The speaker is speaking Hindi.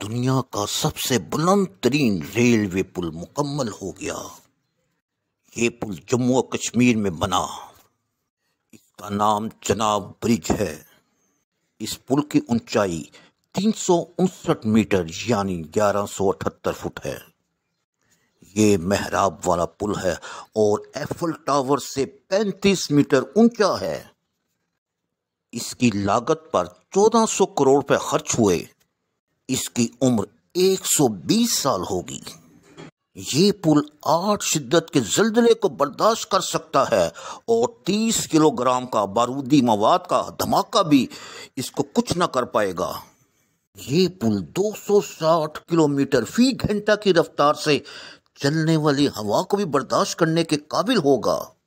दुनिया का सबसे बुलंद तरीन रेलवे पुल मुकम्मल हो गया ये पुल जम्मू और कश्मीर में बना इसका नाम चनाब ब्रिज है इस पुल की ऊंचाई तीन मीटर यानी 1178 फुट है ये मेहराब वाला पुल है और एफल टावर से 35 मीटर ऊंचा है इसकी लागत पर 1400 करोड़ रुपए खर्च हुए इसकी उम्र 120 साल होगी ये पुल आठ शिद्दत के जल्दले को बर्दाश्त कर सकता है और 30 किलोग्राम का बारूदी मवाद का धमाका भी इसको कुछ ना कर पाएगा ये पुल 260 किलोमीटर फी घंटा की रफ्तार से चलने वाली हवा को भी बर्दाश्त करने के काबिल होगा